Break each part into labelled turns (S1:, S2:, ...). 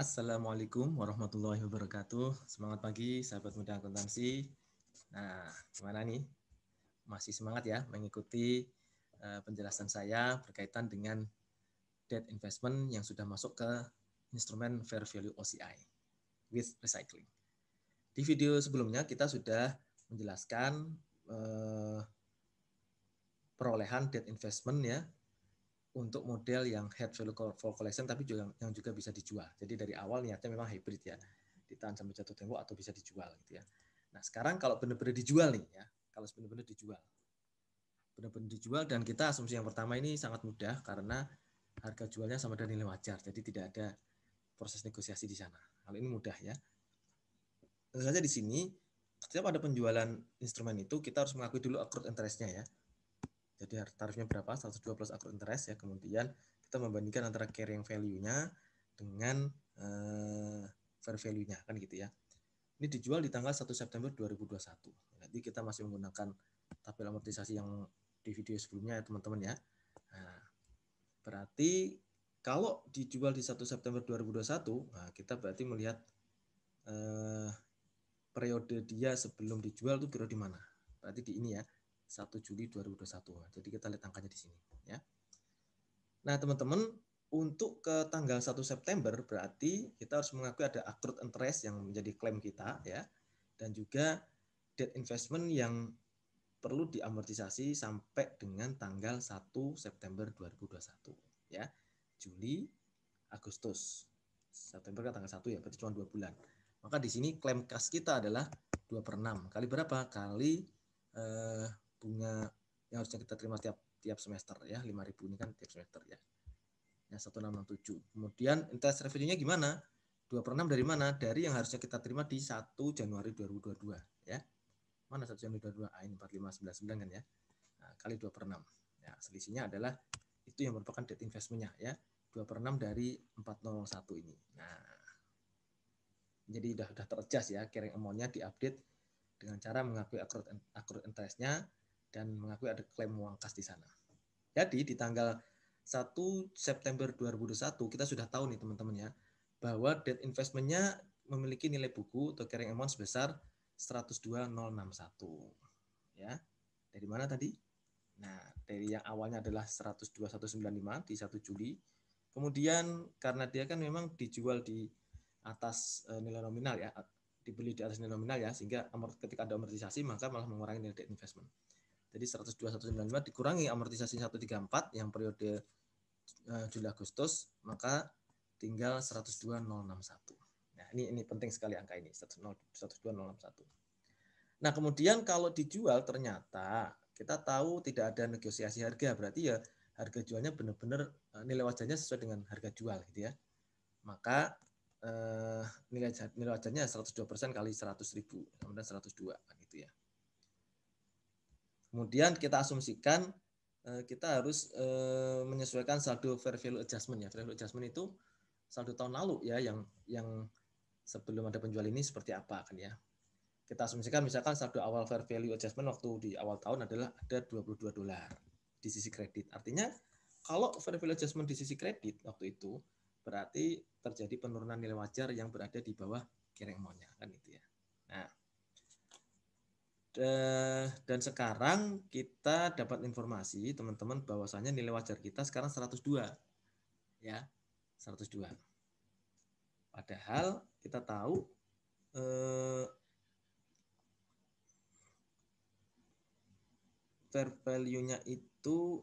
S1: Assalamualaikum warahmatullahi wabarakatuh. Semangat pagi sahabat muda akuntansi. Nah, gimana nih? Masih semangat ya mengikuti eh, penjelasan saya berkaitan dengan debt investment yang sudah masuk ke instrumen fair value OCI with recycling. Di video sebelumnya kita sudah menjelaskan uh, perolehan debt investment ya untuk model yang head value for collection tapi juga yang juga bisa dijual. Jadi dari awal niatnya memang hybrid ya, ditahan sampai jatuh tempo atau bisa dijual gitu ya. Nah sekarang kalau benar-benar dijual nih ya, kalau benar-benar dijual, benar-benar dijual dan kita asumsi yang pertama ini sangat mudah karena harga jualnya sama dengan nilai wajar, jadi tidak ada proses negosiasi di sana. Hal ini mudah ya. Tentu saja di sini setiap ada penjualan instrumen itu kita harus mengakui dulu accrued interestnya ya jadi tarifnya berapa? 120 plus accrued interest ya. Kemudian kita membandingkan antara carrying value-nya dengan uh, fair value-nya kan gitu ya. Ini dijual di tanggal 1 September 2021. Nanti kita masih menggunakan tabel amortisasi yang di video sebelumnya ya teman-teman ya. Nah, berarti kalau dijual di 1 September 2021, nah kita berarti melihat eh, periode dia sebelum dijual itu periode di mana. Berarti di ini ya. 1 Juli 2021. Jadi kita lihat angkanya di sini ya. Nah, teman-teman, untuk ke tanggal 1 September berarti kita harus mengakui ada accrued interest yang menjadi klaim kita ya dan juga debt investment yang perlu diamortisasi sampai dengan tanggal 1 September 2021 ya. Juli, Agustus. September kan tanggal 1 ya, berarti cuma 2 bulan. Maka di sini klaim kas kita adalah 2 per 6. Kali berapa? Kali eh, bunga yang harusnya kita terima setiap tiap semester ya 5000 ini kan tiap semester ya yang 1667 kemudian interest revenue-nya gimana 2 per 6 dari mana dari yang harusnya kita terima di 1 Januari 2022 ya mana 1 Januari 2022 ah, ini 4599 kan ya nah, kali 2 per 6 ya selisihnya adalah itu yang merupakan debt investment-nya ya 2 per 6 dari 401 ini nah jadi sudah sudah terjas ya carrying amount-nya diupdate dengan cara mengakui accrued interest-nya dan mengakui ada klaim uang kas di sana. Jadi di tanggal 1 September 2021 kita sudah tahu nih teman-teman ya bahwa debt investmentnya memiliki nilai buku atau carrying amount sebesar 102.061 ya. Dari mana tadi? Nah, dari yang awalnya adalah 102.195 di 1 Juli. Kemudian karena dia kan memang dijual di atas eh, nilai nominal ya, dibeli di atas nilai nominal ya, sehingga ketika ada amortisasi maka malah mengurangi nilai debt investment. Jadi 102195 dikurangi amortisasi 134 yang periode uh, Juli Agustus, maka tinggal 102061. Nah, ini ini penting sekali angka ini 102061. Nah, kemudian kalau dijual ternyata kita tahu tidak ada negosiasi harga, berarti ya harga jualnya benar-benar eh, nilai wajarnya sesuai dengan harga jual gitu ya. Maka eh, nilai nilai wajarnya 102% kali 100.000, kemudian 102. Kemudian kita asumsikan eh, kita harus eh, menyesuaikan saldo fair value adjustment ya. Fair value adjustment itu saldo tahun lalu ya yang yang sebelum ada penjual ini seperti apa kan ya. Kita asumsikan misalkan saldo awal fair value adjustment waktu di awal tahun adalah ada 22 dolar di sisi kredit. Artinya kalau fair value adjustment di sisi kredit waktu itu berarti terjadi penurunan nilai wajar yang berada di bawah kering kan itu ya. Nah, Eh, dan sekarang kita dapat informasi teman-teman bahwasanya nilai wajar kita sekarang 102. Ya. 102. Padahal kita tahu eh, fair value-nya itu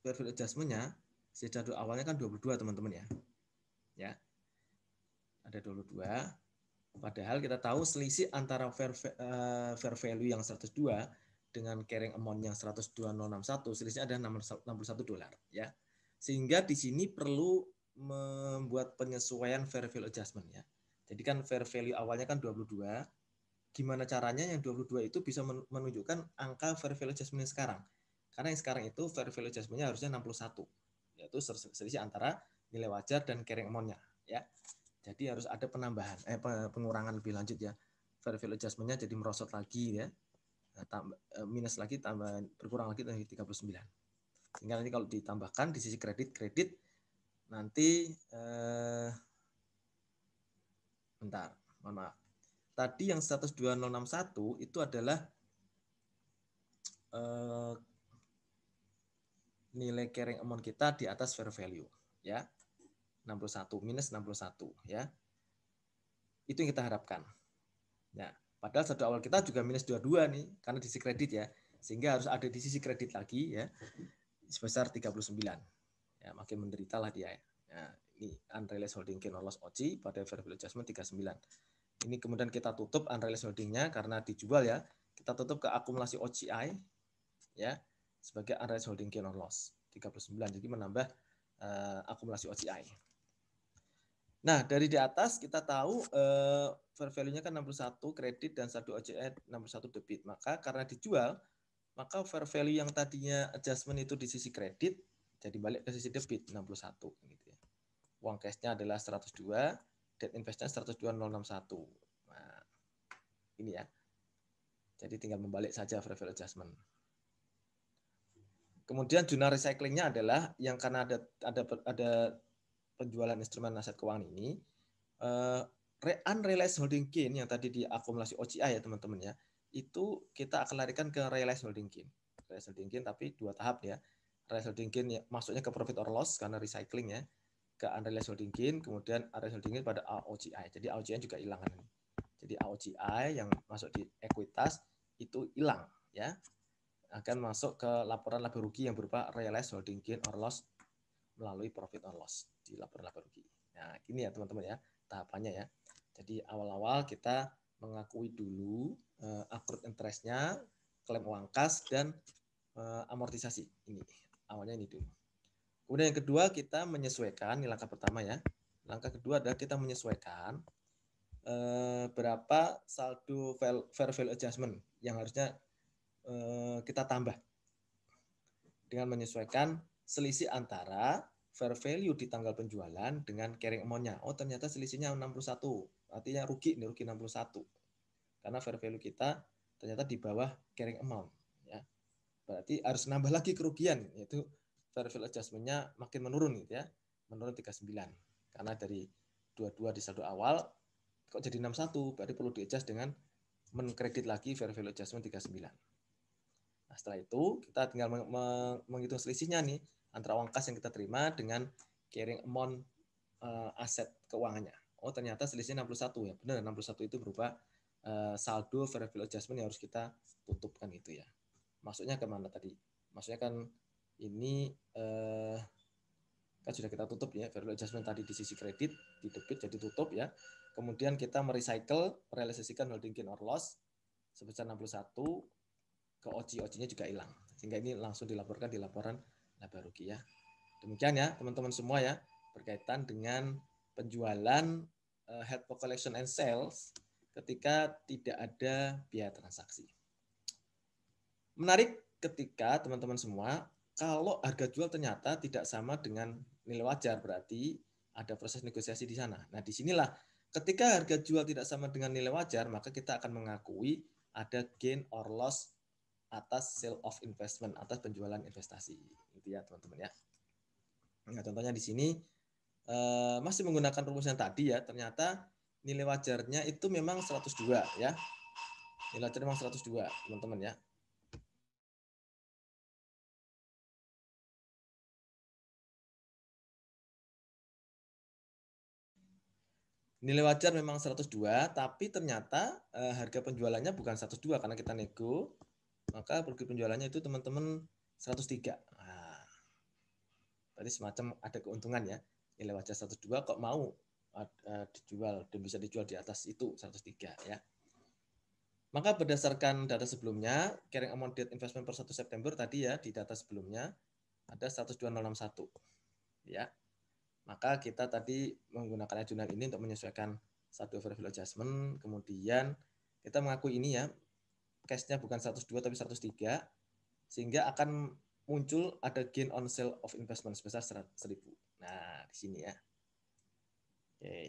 S1: fair value adjustment-nya sejak awalnya kan 22 teman-teman ya. Ya. Ada 22 Padahal kita tahu selisih antara fair, uh, fair value yang 102 dengan carrying amount yang 102.061 selisihnya ada 61 dolar ya. Sehingga di sini perlu membuat penyesuaian fair value adjustment ya. Jadi kan fair value awalnya kan 22. Gimana caranya yang 22 itu bisa menunjukkan angka fair value adjustment yang sekarang. Karena yang sekarang itu fair value adjustment-nya harusnya 61. Yaitu selisih antara nilai wajar dan carrying amount-nya ya. Jadi harus ada penambahan, eh pengurangan lebih lanjut ya. Fair value adjustment-nya jadi merosot lagi ya. Eh, eh, minus lagi tambah berkurang lagi dari 39. Sehingga nanti kalau ditambahkan di sisi kredit kredit nanti eh, bentar, mohon maaf. Tadi yang 102061 itu adalah eh, nilai carrying amount kita di atas fair value ya. 61, minus 61 ya. Itu yang kita harapkan. Ya, padahal saldo awal kita juga minus 22 nih karena di sisi kredit ya. Sehingga harus ada di sisi kredit lagi ya sebesar 39. Ya, makin lah dia ya. ya. ini unrealized holding gain or loss OC pada fair value adjustment 39. Ini kemudian kita tutup unrealized holdingnya karena dijual ya. Kita tutup ke akumulasi OCI ya sebagai unrealized holding gain or loss 39. Jadi menambah uh, akumulasi OCI. Nah, dari di atas kita tahu uh, fair value-nya kan 61 kredit dan saldo OJE 61 debit. Maka karena dijual, maka fair value yang tadinya adjustment itu di sisi kredit jadi balik ke sisi debit 61 gitu ya. Uang cashnya adalah 102, debt investnya 102061. Nah, ini ya. Jadi tinggal membalik saja fair value adjustment. Kemudian jurnal recycling-nya adalah yang karena ada ada ada penjualan instrumen aset keuangan ini, uh, unrealized holding gain yang tadi diakumulasi OCI ya teman-teman ya, itu kita akan larikan ke realized holding gain. Realized holding gain tapi dua tahap ya. Realized holding gain ya, masuknya ke profit or loss karena recycling ya, ke unrealized holding gain, kemudian unrealized holding gain pada AOCI. Jadi AOCI juga hilang kan. Jadi AOCI yang masuk di ekuitas itu hilang ya akan masuk ke laporan laba rugi yang berupa realized holding gain or loss melalui profit or loss di laporan laba rugi. Nah, gini ya teman-teman ya, tahapannya ya. Jadi awal-awal kita mengakui dulu uh, accrued interest-nya, klaim uang kas dan uh, amortisasi. Ini awalnya ini dulu. Kemudian yang kedua kita menyesuaikan, ini langkah pertama ya. Langkah kedua adalah kita menyesuaikan uh, berapa saldo fair value adjustment yang harusnya uh, kita tambah dengan menyesuaikan selisih antara fair value di tanggal penjualan dengan carrying amount-nya. Oh, ternyata selisihnya 61. Artinya rugi nih rugi 61. Karena fair value kita ternyata di bawah carrying amount, ya. Berarti harus nambah lagi kerugian yaitu fair value adjustment-nya makin menurun gitu ya. Menurun 39. Karena dari 22 di saldo awal kok jadi 61, berarti perlu di-adjust dengan mengkredit lagi fair value adjustment 39. Nah, setelah itu kita tinggal menghitung selisihnya nih antara uang kas yang kita terima dengan carrying amount uh, aset keuangannya. Oh, ternyata selisihnya 61 ya. Benar, 61 itu berupa uh, saldo fair value adjustment yang harus kita tutupkan itu ya. Maksudnya kemana tadi? Maksudnya kan ini eh, kan sudah kita tutup ya fair value adjustment tadi di sisi kredit di debit jadi tutup ya kemudian kita merecycle merealisasikan holding gain or loss sebesar 61 ke oci OC-nya juga hilang sehingga ini langsung dilaporkan di laporan laba rugi ya. Demikian ya teman-teman semua ya berkaitan dengan penjualan uh, eh, head for collection and sales ketika tidak ada biaya transaksi. Menarik ketika teman-teman semua kalau harga jual ternyata tidak sama dengan nilai wajar berarti ada proses negosiasi di sana. Nah, disinilah ketika harga jual tidak sama dengan nilai wajar, maka kita akan mengakui ada gain or loss atas sale of investment, atas penjualan investasi. Itu ya teman-teman ya. Nah, contohnya di sini eh, masih menggunakan rumus yang tadi ya, ternyata nilai wajarnya itu memang 102 ya. Nilai wajar memang 102, teman-teman ya. nilai wajar memang 102 tapi ternyata uh, harga penjualannya bukan 102 karena kita nego maka pergi penjualannya itu teman-teman 103. Nah, berarti semacam ada keuntungan ya. Nilai wajah 102 kok mau e, dijual dan bisa dijual di atas itu 103 ya. Maka berdasarkan data sebelumnya, carrying amount debt investment per 1 September tadi ya di data sebelumnya ada 12061 ya. Maka kita tadi menggunakan jurnal ini untuk menyesuaikan satu value adjustment, kemudian kita mengakui ini ya, case-nya bukan 102 tapi 103 sehingga akan muncul ada gain on sale of investment sebesar 1000. Nah, di sini ya. Oke. Okay.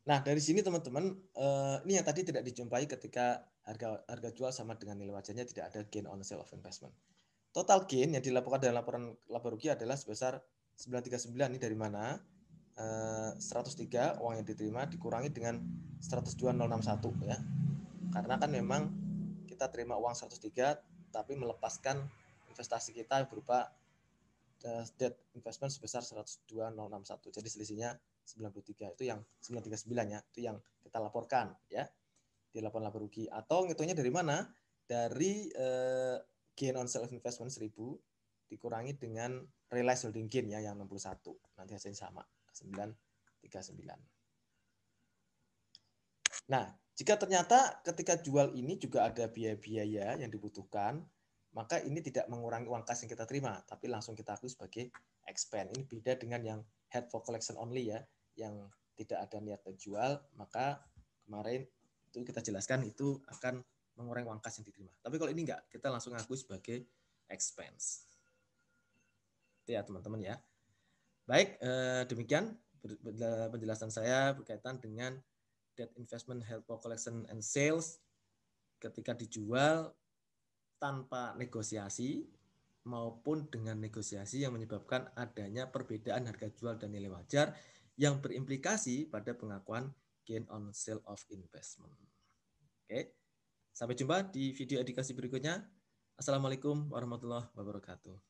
S1: Nah, dari sini teman-teman, eh, ini yang tadi tidak dijumpai ketika harga harga jual sama dengan nilai wajarnya tidak ada gain on sale of investment. Total gain yang dilaporkan dalam laporan laba rugi adalah sebesar 939 ini dari mana? 103 eh, uang yang diterima dikurangi dengan 102061 ya. Karena kan memang kita terima uang 103 tapi melepaskan investasi kita berupa eh, debt investment sebesar 102061. Jadi selisihnya 93 itu yang 939 ya, itu yang kita laporkan ya. Di laporan laba rugi atau ngitungnya dari mana? Dari eh, gain on sale investment 1000 dikurangi dengan realized holding gain ya yang 61. Nanti hasilnya sama. 939. Nah, jika ternyata ketika jual ini juga ada biaya-biaya yang dibutuhkan, maka ini tidak mengurangi uang kas yang kita terima, tapi langsung kita akui sebagai expense. Ini beda dengan yang head for collection only ya, yang tidak ada niat terjual, maka kemarin itu kita jelaskan itu akan mengurangi uang kas yang diterima. Tapi kalau ini enggak, kita langsung akui sebagai expense. Itu ya teman-teman ya. Baik, eh, demikian penjelasan saya berkaitan dengan debt investment help for collection and sales ketika dijual tanpa negosiasi maupun dengan negosiasi yang menyebabkan adanya perbedaan harga jual dan nilai wajar yang berimplikasi pada pengakuan gain on sale of investment. Oke. Sampai jumpa di video edukasi berikutnya. Assalamualaikum warahmatullahi wabarakatuh.